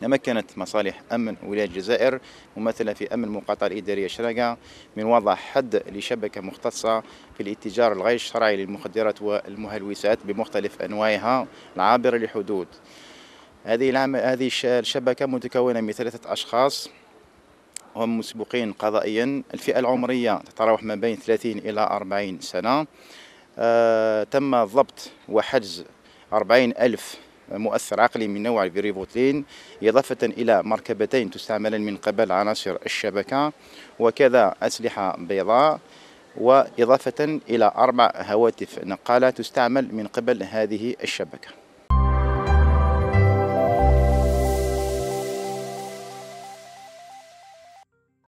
تمكنت مصالح أمن ولاية الجزائر ممثلة في أمن المقاطعة الإدارية شراقة من وضع حد لشبكة مختصة في الاتجار الغير الشرعي للمخدرات والمهلوسات بمختلف أنواعها العابرة لحدود هذه هذه الشبكة متكونة من ثلاثة أشخاص هم مسبوقين قضائيا الفئة العمرية تتراوح ما بين 30 إلى 40 سنة آه تم ضبط وحجز 40 ألف مؤثر عقلي من نوع الفيريفوتلين إضافة إلى مركبتين تستعملان من قبل عناصر الشبكة وكذا أسلحة بيضاء وإضافة إلى أربع هواتف نقالة تستعمل من قبل هذه الشبكة